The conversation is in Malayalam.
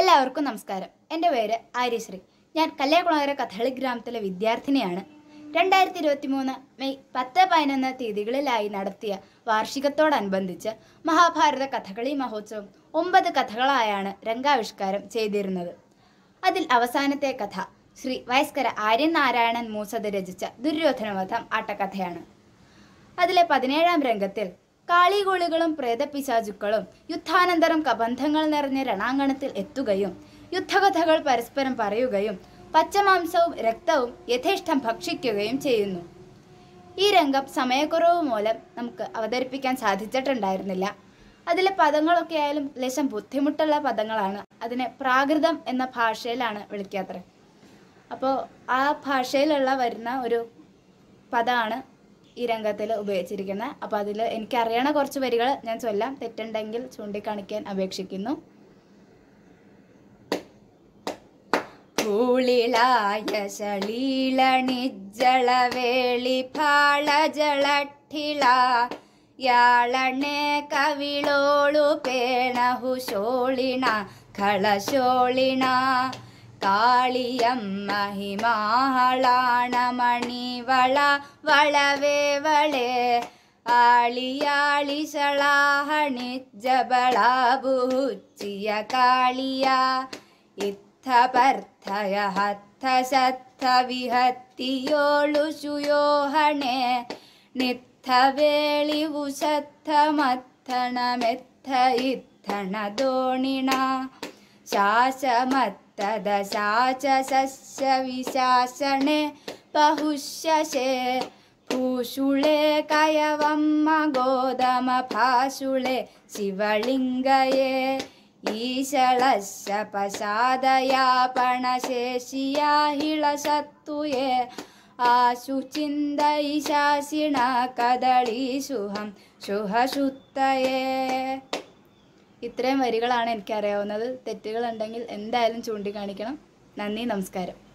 എല്ലാവർക്കും നമസ്കാരം എൻ്റെ പേര് ആര്യശ്രീ ഞാൻ കല്യാകുളങ്ങര കഥകളി ഗ്രാമത്തിലെ വിദ്യാർത്ഥിനിയാണ് രണ്ടായിരത്തി ഇരുപത്തി മൂന്ന് മെയ് പത്ത് പതിനൊന്ന് തീയതികളിലായി നടത്തിയ വാർഷികത്തോടനുബന്ധിച്ച് മഹാഭാരത കഥകളി മഹോത്സവം ഒമ്പത് കഥകളായാണ് രംഗാവിഷ്കാരം ചെയ്തിരുന്നത് അതിൽ അവസാനത്തെ കഥ ശ്രീ വയസ്കര ആര്യൻ നാരായണൻ മൂസത് രചിച്ച ദുര്യോധനവധം ആട്ടക്കഥയാണ് അതിലെ പതിനേഴാം രംഗത്തിൽ കാളികോളികളും പ്രേതപിശാചുക്കളും യുദ്ധാനന്തരം കബന്ധങ്ങൾ നിറഞ്ഞ രണാങ്കണത്തിൽ എത്തുകയും യുദ്ധകഥകൾ പരസ്പരം പറയുകയും പച്ചമാംസവും രക്തവും യഥേഷ്ടം ഭക്ഷിക്കുകയും ചെയ്യുന്നു ഈ രംഗം സമയക്കുറവ് മൂലം നമുക്ക് അവതരിപ്പിക്കാൻ സാധിച്ചിട്ടുണ്ടായിരുന്നില്ല അതിലെ പദങ്ങളൊക്കെ ആയാലും ലേശം ബുദ്ധിമുട്ടുള്ള പദങ്ങളാണ് അതിനെ പ്രാകൃതം എന്ന ഭാഷയിലാണ് വിളിക്കാത്തത് അപ്പോൾ ആ ഭാഷയിലുള്ള വരുന്ന ഒരു പദമാണ് ഈ രംഗത്തിൽ ഉപയോഗിച്ചിരിക്കുന്നത് അപ്പോൾ അതിൽ എനിക്കറിയണ കുറച്ച് വരികൾ ഞാൻ ചൊല്ലാം തെറ്റുണ്ടെങ്കിൽ ചൂണ്ടിക്കാണിക്കാൻ അപേക്ഷിക്കുന്നു ൂളിളായ ശളീള നിജ്ജളവേളി ഫാളജളഠിള ಯಾಳಣೆ ಕವಿಳೋಳು कालियं महिमालाणमणि वळ वळवे आलि आलिषा हणि जबला भुच्चियकालिया इत्थ हत्थ शत्थ विहत्ति योलुषुयोहणे नित्थवेलिवुषत्थ मत्थन मेत्थ इत्थण दोणिना चाचमत्तदशा च सस्यविशासणे पहुशसे पूषुळे कयवं मगोदमपाशुळे शिवलिङ्गये ईषश प्रसादयापणशेषियाहिलशत्तुये आशुचिन्दयिषासिण कदळी कदळीशुहं शुहसुत्तये ഇത്രയും വരികളാണ് എനിക്കറിയാവുന്നത് തെറ്റുകളുണ്ടെങ്കിൽ എന്തായാലും ചൂണ്ടിക്കാണിക്കണം നന്ദി നമസ്കാരം